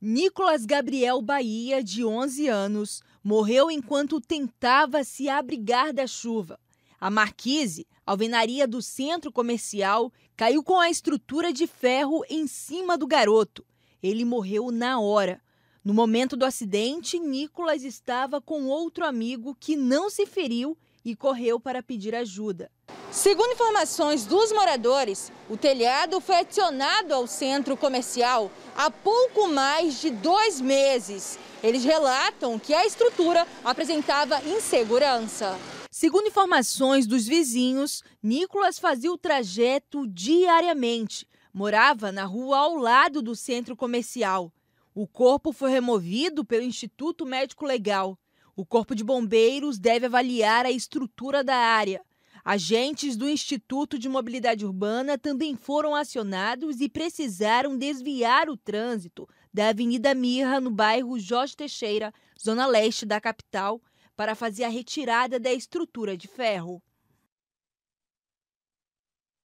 Nicolas Gabriel Bahia, de 11 anos, morreu enquanto tentava se abrigar da chuva. A marquise, alvenaria do centro comercial, caiu com a estrutura de ferro em cima do garoto. Ele morreu na hora. No momento do acidente, Nicolas estava com outro amigo que não se feriu e correu para pedir ajuda. Segundo informações dos moradores, o telhado foi adicionado ao centro comercial há pouco mais de dois meses. Eles relatam que a estrutura apresentava insegurança. Segundo informações dos vizinhos, Nicolas fazia o trajeto diariamente. Morava na rua ao lado do centro comercial. O corpo foi removido pelo Instituto Médico Legal. O Corpo de Bombeiros deve avaliar a estrutura da área. Agentes do Instituto de Mobilidade Urbana também foram acionados e precisaram desviar o trânsito da Avenida Mirra, no bairro Jorge Teixeira, zona leste da capital, para fazer a retirada da estrutura de ferro.